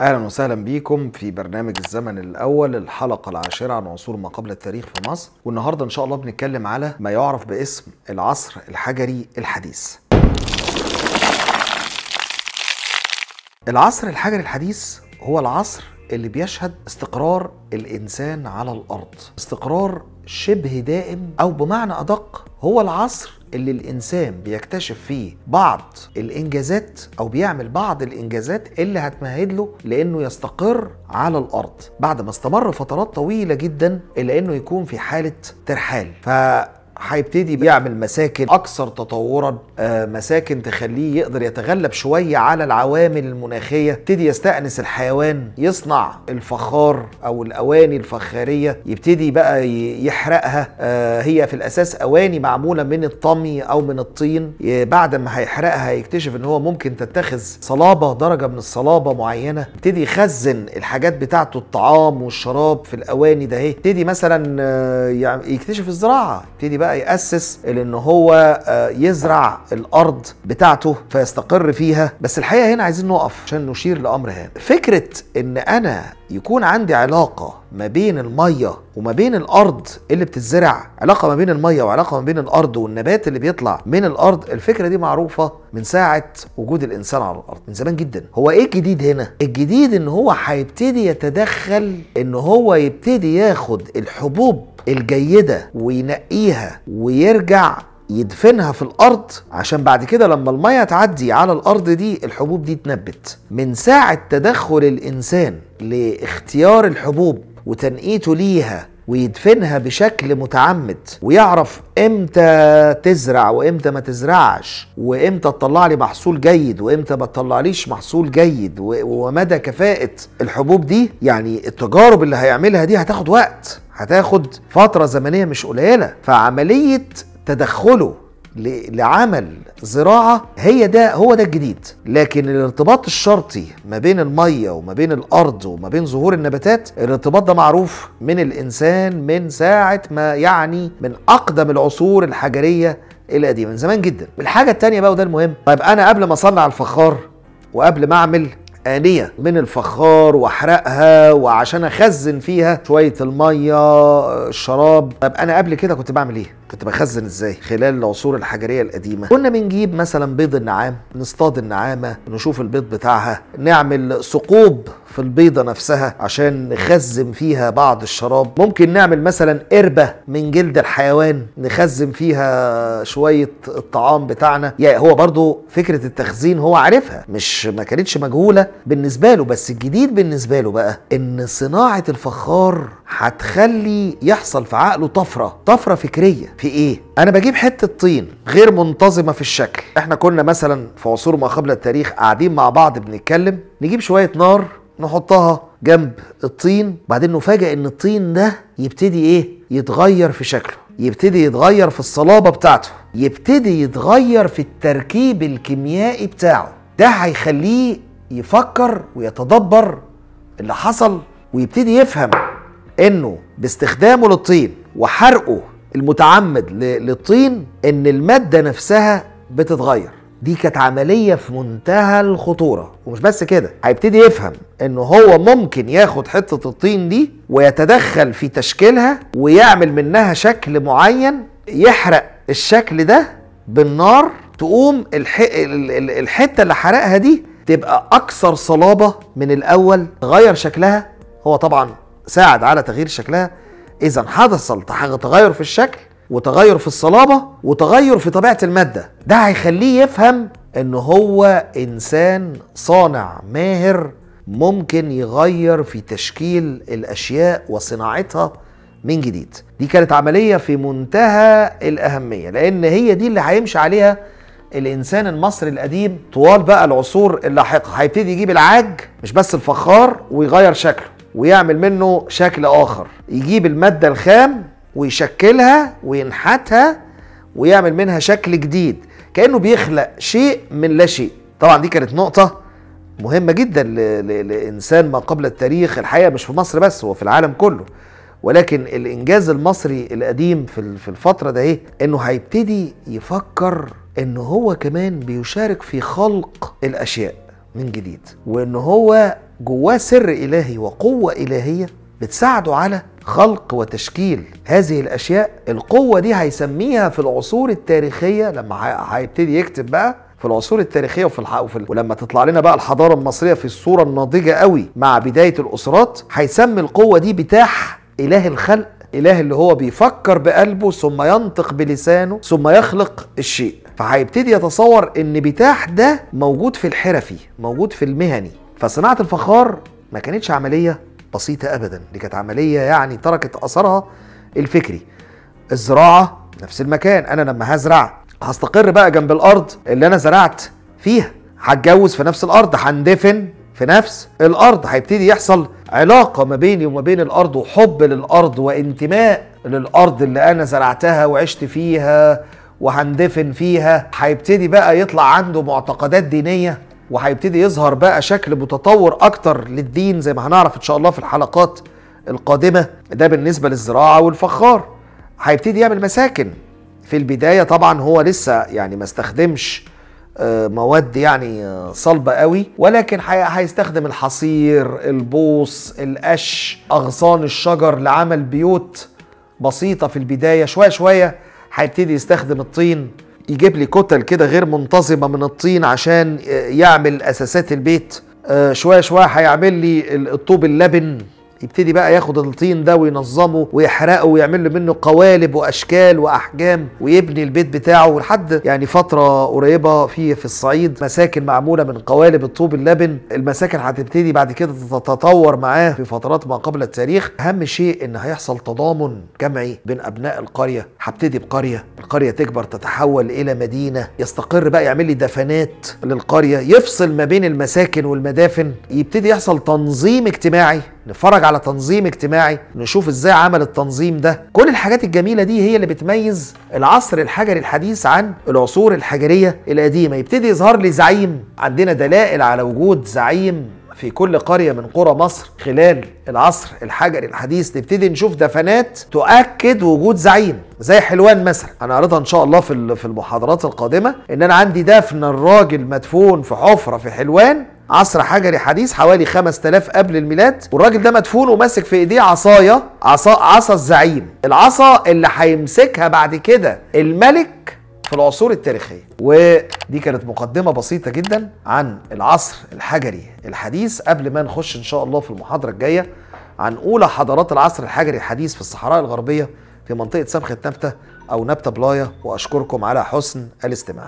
اهلا وسهلا بيكم في برنامج الزمن الاول الحلقه العاشره عن عصور ما قبل التاريخ في مصر والنهارده ان شاء الله بنتكلم على ما يعرف باسم العصر الحجري الحديث العصر الحجري الحديث هو العصر اللي بيشهد استقرار الانسان على الارض استقرار شبه دائم او بمعنى ادق هو العصر اللي الانسان بيكتشف فيه بعض الانجازات او بيعمل بعض الانجازات اللي هتمهد له لانه يستقر على الارض بعد ما استمر فترات طويله جدا الا انه يكون في حاله ترحال ف هيبتدي يعمل مساكن اكثر تطورا آه، مساكن تخليه يقدر يتغلب شويه على العوامل المناخيه يبتدي يستانس الحيوان يصنع الفخار او الاواني الفخاريه يبتدي بقى يحرقها آه، هي في الاساس اواني معموله من الطمي او من الطين بعد ما هيحرقها هيكتشف ان هو ممكن تتخذ صلابه درجه من الصلابه معينه يبتدي يخزن الحاجات بتاعته الطعام والشراب في الاواني ده اهي يبتدي مثلا آه، يكتشف الزراعه يبتدي بقى بقى يأسس لأن هو آه، يزرع الأرض بتاعته فيستقر فيها بس الحقيقة هنا عايزين نقف عشان نشير لأمر هام فكرة إن أنا يكون عندي علاقة ما بين الميه وما بين الارض اللي بتتزرع علاقه ما بين الميه وعلاقه ما بين الارض والنبات اللي بيطلع من الارض الفكره دي معروفه من ساعه وجود الانسان على الارض من زمان جدا هو ايه الجديد هنا الجديد ان هو هيبتدي يتدخل ان هو يبتدي ياخد الحبوب الجيده وينقيها ويرجع يدفنها في الارض عشان بعد كده لما الميه تعدي على الارض دي الحبوب دي تنبت من ساعه تدخل الانسان لاختيار الحبوب وتنقيته ليها ويدفنها بشكل متعمد ويعرف امتى تزرع وامتى ما تزرعش وامتى تطلع لي محصول جيد وامتى ما تطلعليش محصول جيد ومدى كفاءة الحبوب دي يعني التجارب اللي هيعملها دي هتاخد وقت هتاخد فترة زمنية مش قليلة فعملية تدخله لعمل زراعه هي ده هو ده الجديد لكن الارتباط الشرطي ما بين الميه وما بين الارض وما بين ظهور النباتات الارتباط ده معروف من الانسان من ساعه ما يعني من اقدم العصور الحجريه القديمه من زمان جدا الحاجه الثانيه بقى وده المهم طيب انا قبل ما اصنع الفخار وقبل ما اعمل آنية من الفخار واحرقها وعشان اخزن فيها شوية المية آه، الشراب طب انا قبل كده كنت بعمل ايه كنت بخزن ازاي خلال العصور الحجريه القديمه كنا بنجيب مثلا بيض النعام نصطاد النعامه نشوف البيض بتاعها نعمل ثقوب في البيضه نفسها عشان نخزن فيها بعض الشراب ممكن نعمل مثلا قربه من جلد الحيوان نخزن فيها شويه الطعام بتاعنا يعني هو برضو فكره التخزين هو عارفها مش ما كانتش مجهوله بالنسبه له بس الجديد بالنسبه له بقى ان صناعه الفخار هتخلي يحصل في عقله طفره طفره فكريه في ايه انا بجيب حته طين غير منتظمه في الشكل احنا كنا مثلا في عصور ما قبل التاريخ قاعدين مع بعض بنتكلم نجيب شويه نار نحطها جنب الطين بعدين نفاجئ ان الطين ده يبتدي ايه يتغير في شكله يبتدي يتغير في الصلابه بتاعته يبتدي يتغير في التركيب الكيميائي بتاعه ده هيخليه يفكر ويتدبر اللي حصل ويبتدي يفهم انه باستخدامه للطين وحرقه المتعمد للطين ان الماده نفسها بتتغير دي كانت عملية في منتهى الخطورة ومش بس كده هيبتدي يفهم ان هو ممكن ياخد حتة الطين دي ويتدخل في تشكيلها ويعمل منها شكل معين يحرق الشكل ده بالنار تقوم الح... الحتة اللي حرقها دي تبقى أكثر صلابة من الأول غير شكلها هو طبعا ساعد على تغيير شكلها اذا حصل تغير في الشكل وتغير في الصلابه وتغير في طبيعه الماده ده هيخليه يفهم ان هو انسان صانع ماهر ممكن يغير في تشكيل الاشياء وصناعتها من جديد دي كانت عمليه في منتهى الاهميه لان هي دي اللي هيمشي عليها الانسان المصري القديم طوال بقى العصور اللاحقه هيبتدي يجيب العاج مش بس الفخار ويغير شكله ويعمل منه شكل اخر يجيب الماده الخام ويشكلها وينحتها ويعمل منها شكل جديد كانه بيخلق شيء من لا شيء طبعا دي كانت نقطه مهمه جدا لانسان ما قبل التاريخ الحقيقه مش في مصر بس هو في العالم كله ولكن الانجاز المصري القديم في الفتره ده ايه انه هيبتدي يفكر ان هو كمان بيشارك في خلق الاشياء من جديد وان هو جواه سر إلهي وقوة إلهية بتساعده على خلق وتشكيل هذه الأشياء القوة دي هيسميها في العصور التاريخية لما هيبتدي يكتب بقى في العصور التاريخيه وفي الحق وفي ال... ولما تطلع لنا بقى الحضاره المصريه في الصوره الناضجه قوي مع بدايه الاسرات هيسمي القوه دي بتاح اله الخلق اله اللي هو بيفكر بقلبه ثم ينطق بلسانه ثم يخلق الشيء فهيبتدي يتصور ان بتاح ده موجود في الحرفي موجود في المهني فصناعه الفخار ما كانتش عمليه بسيطه ابدا دي كانت عمليه يعني تركت اثرها الفكري الزراعه نفس المكان انا لما هزرع هستقر بقى جنب الارض اللي انا زرعت فيها هتجوز في نفس الارض هندفن في نفس الارض هيبتدي يحصل علاقه ما بيني وما بين الارض وحب للارض وانتماء للارض اللي انا زرعتها وعشت فيها وهندفن فيها هيبتدي بقى يطلع عنده معتقدات دينيه وهيبتدي يظهر بقى شكل متطور اكتر للدين زي ما هنعرف ان شاء الله في الحلقات القادمه ده بالنسبه للزراعه والفخار هيبتدي يعمل مساكن في البدايه طبعا هو لسه يعني ما استخدمش آه، مواد يعني آه، صلبة قوي ولكن هيستخدم الحصير البوص القش أغصان الشجر لعمل بيوت بسيطة في البداية شوية شوية هيبتدي يستخدم الطين يجيب لي كتل كده غير منتظمه من الطين عشان يعمل اساسات البيت آه، شويه شويه هيعمل لي الطوب اللبن يبتدي بقى ياخد الطين ده وينظمه ويحرقه ويعمل له منه قوالب واشكال واحجام ويبني البيت بتاعه لحد يعني فتره قريبه في في الصعيد مساكن معموله من قوالب الطوب اللبن المساكن هتبتدي بعد كده تتطور معاه في فترات ما قبل التاريخ اهم شيء ان هيحصل تضامن جمعي بين ابناء القريه هبتدي بقريه القريه تكبر تتحول الى مدينه يستقر بقى يعمل لي دفنات للقريه يفصل ما بين المساكن والمدافن يبتدي يحصل تنظيم اجتماعي نتفرج على تنظيم اجتماعي نشوف ازاي عمل التنظيم ده كل الحاجات الجميله دي هي اللي بتميز العصر الحجري الحديث عن العصور الحجريه القديمه يبتدي يظهر لي زعيم عندنا دلائل على وجود زعيم في كل قرية من قرى مصر خلال العصر الحجري الحديث نبتدي نشوف دفنات تؤكد وجود زعيم زي حلوان مثلا انا قريتها ان شاء الله في في المحاضرات القادمه ان انا عندي دفن الراجل مدفون في حفره في حلوان عصر حجري حديث حوالي 5000 قبل الميلاد والراجل ده مدفون وماسك في ايديه عصايه عصا عصا الزعيم العصا اللي هيمسكها بعد كده الملك في العصور التاريخيه ودي كانت مقدمه بسيطه جدا عن العصر الحجري الحديث قبل ما نخش ان شاء الله في المحاضره الجايه عن اولى حضارات العصر الحجري الحديث في الصحراء الغربيه في منطقه سمخه نبته او نبته بلايا واشكركم على حسن الاستماع